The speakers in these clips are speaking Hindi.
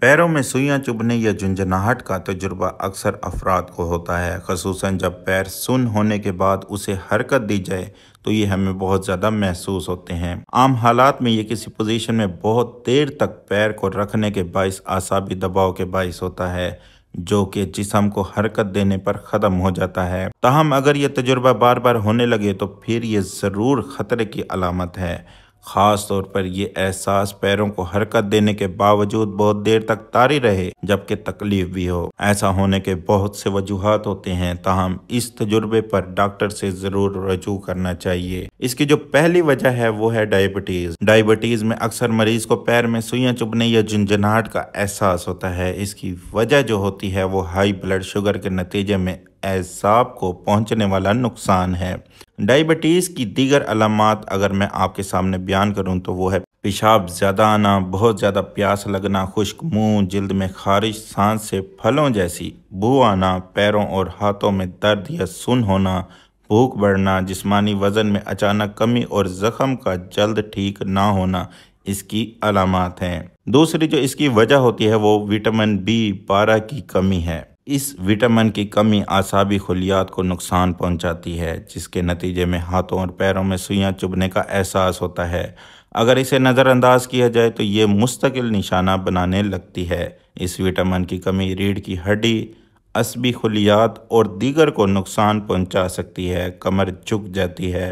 पैरों में सुइयां चुभने या झुंझुनाहट का तजुर्बा अक्सर अफराद को होता है खसूस जब पैर सुन होने के बाद उसे हरकत दी जाए तो ये हमें बहुत ज़्यादा महसूस होते हैं आम हालात में ये किसी पोजीशन में बहुत देर तक पैर को रखने के बायस आसाबी दबाव के बायस होता है जो कि जिसम को हरकत देने पर ख़त्म हो जाता है तहम अगर यह तजुर्बा बार बार होने लगे तो फिर ये ज़रूर ख़तरे की अलामत है खास तौर पर ये एहसास पैरों को हरकत देने के बावजूद बहुत देर तक तारी रहे जबकि तकलीफ भी हो ऐसा होने के बहुत से वजूहत होते हैं तहम इस तजुर्बे पर डॉक्टर से जरूर रजू करना चाहिए इसकी जो पहली वजह है वो है डायबिटीज डायबिटीज में अक्सर मरीज को पैर में सुइयां चुभने या झुंझुनाहट का एहसास होता है इसकी वजह जो होती है वो हाई ब्लड शुगर के नतीजे में एसाब को पहुंचने वाला नुकसान है डायबिटीज़ की दीगर अलामत अगर मैं आपके सामने बयान करूं तो वो है पेशाब ज़्यादा आना बहुत ज़्यादा प्यास लगना खुश्क मुंह जल्द में खारिश सांस से फलों जैसी बू आना पैरों और हाथों में दर्द या सुन होना भूख बढ़ना जिस्मानी वज़न में अचानक कमी और ज़ख़म का जल्द ठीक ना होना इसकी अलामत हैं दूसरी जो इसकी वजह होती है वो विटामिन बी बारह की कमी है इस विटामिन की कमी आसाबी खलियात को नुकसान पहुंचाती है जिसके नतीजे में हाथों और पैरों में सुइयाँ चुभने का एहसास होता है अगर इसे नज़रअंदाज किया जाए तो ये मुस्तकिल निशाना बनाने लगती है इस विटामिन की कमी रीढ़ की हड्डी असबी खलियात और दीगर को नुकसान पहुंचा सकती है कमर झुक जाती है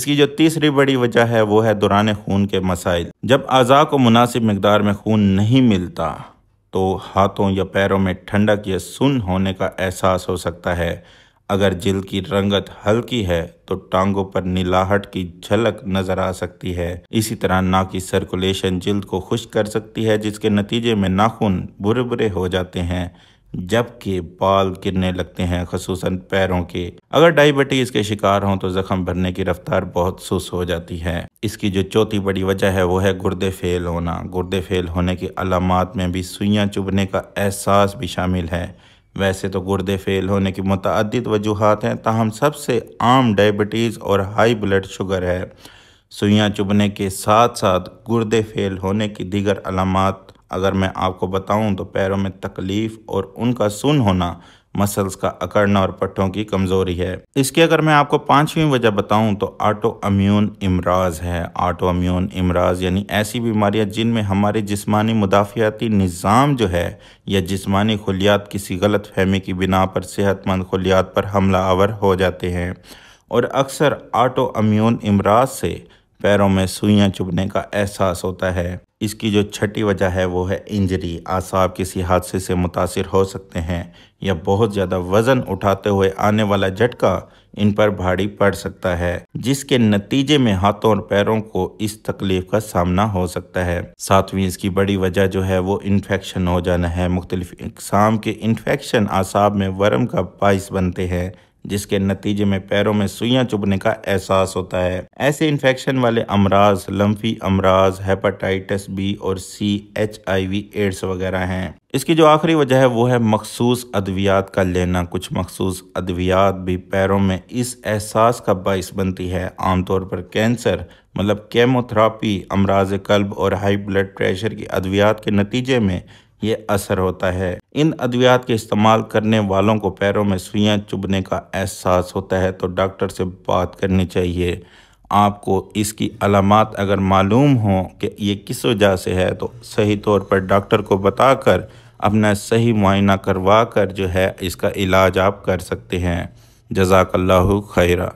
इसकी जो तीसरी बड़ी वजह है वो है दौरान खून के मसाइल जब अज़ा को मुनासिब मकदार में खून नहीं मिलता तो हाथों या पैरों में ठंडक या सुन होने का एहसास हो सकता है अगर जिल की रंगत हल्की है तो टांगों पर नीलाहट की झलक नजर आ सकती है इसी तरह ना की सर्कुलेशन जिल्द को खुश कर सकती है जिसके नतीजे में नाखून बुरे बुरे हो जाते हैं जबकि बाल गिरने लगते हैं खसूस पैरों के अगर डायबिटीज़ के शिकार हों तो ज़ख़म भरने की रफ्तार बहुत सुस्त हो जाती है इसकी जो चौथी बड़ी वजह है वो है गुर्दे फेल होना गुर्दे फेल होने की अलामत में भी सुइयाँ चुभने का एहसास भी शामिल है वैसे तो गुर्दे फेल होने की मतद वजूहत हैं तहम सबसे आम डायबिटीज़ और हाई ब्लड शुगर है सुइयाँ चुभने के साथ साथ गुर्दे फेल होने की दीगर अलामत अगर मैं आपको बताऊं तो पैरों में तकलीफ़ और उनका सुन होना मसल्स का अकड़ना और पट्टों की कमज़ोरी है इसके अगर मैं आपको पांचवी वजह बताऊं तो आटो अम्यून इमराज है आटो अम्यून इमराज यानी ऐसी बीमारियां जिनमें हमारे जिस्मानी मुदाफ़ियाती निज़ाम जो है या जिस्मानी खलियात किसी गलत फहमी की बिना पर सेहतमंद खलियात पर हमला आवर हो जाते हैं और अक्सर आटो अम्यून इमराज से पैरों में सुइयाँ चुभने का एहसास होता है इसकी जो छठी वजह है वो है इंजरी आसाब किसी हादसे से मुतासर हो सकते हैं या बहुत ज़्यादा वज़न उठाते हुए आने वाला झटका इन पर भारी पड़ सकता है जिसके नतीजे में हाथों और पैरों को इस तकलीफ का सामना हो सकता है सातवीं इसकी बड़ी वजह जो है वो इन्फेक्शन हो जाना है मुख्तलिफ इकसाम के इन्फेक्शन आसाब में वर्म का बाइस बनते हैं जिसके नतीजे में पैरों में सुइयां चुभने का एहसास होता है ऐसे इन्फेक्शन वाले अमराज लम्फी अमराज हेपाटाइटिस बी और C H I V AIDS वगैरह हैं इसकी जो आखिरी वजह है वो है मखसूस अद्वियात का लेना कुछ मखसूस अद्वियात भी पैरों में इस एहसास का बाइस बनती है आमतौर पर कैंसर मतलब केमोथेरापी अमराज कल्ब और हाई ब्लड प्रेशर की अद्वियात के नतीजे में ये असर होता है इन अद्वियात के इस्तेमाल करने वालों को पैरों में सुइयाँ चुभने का एहसास होता है तो डॉक्टर से बात करनी चाहिए आपको इसकी अलामत अगर मालूम हो कि ये किस वजह से है तो सही तौर पर डॉक्टर को बताकर अपना सही मुआयना करवा कर जो है इसका इलाज आप कर सकते हैं जजाकल्ला खैरा